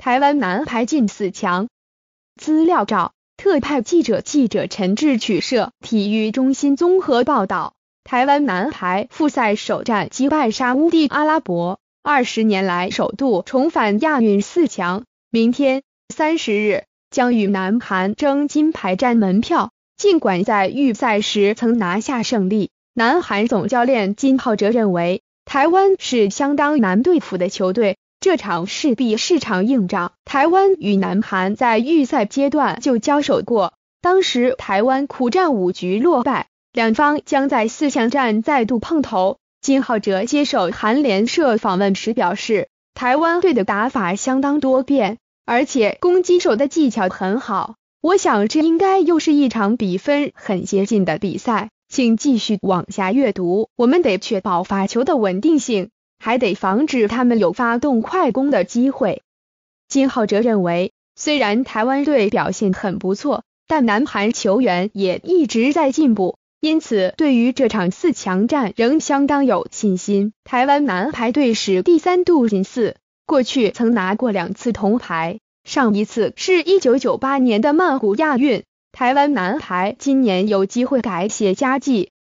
台湾男排进四强，资料照，特派记者记者陈志取摄，体育中心综合报道：台湾男排复赛首战击败沙乌地阿拉伯，二十年来首度重返亚运四强。明天三十日将与男韩争金牌战门票。尽管在预赛时曾拿下胜利，男韩总教练金浩哲认为台湾是相当难对付的球队。这场势必是场硬仗。台湾与南韩在预赛阶段就交手过，当时台湾苦战五局落败。两方将在四项战再度碰头。金浩哲接受韩联社访问时表示，台湾队的打法相当多变，而且攻击手的技巧很好。我想这应该又是一场比分很接近的比赛。请继续往下阅读，我们得确保发球的稳定性。还得防止他们有发动快攻的机会。金浩哲认为，虽然台湾队表现很不错，但男排球员也一直在进步，因此对于这场四强战仍相当有信心。台湾男排队史第三度进四，过去曾拿过两次铜牌，上一次是一九九八年的曼谷亚运。台湾男排今年有机会改写佳绩。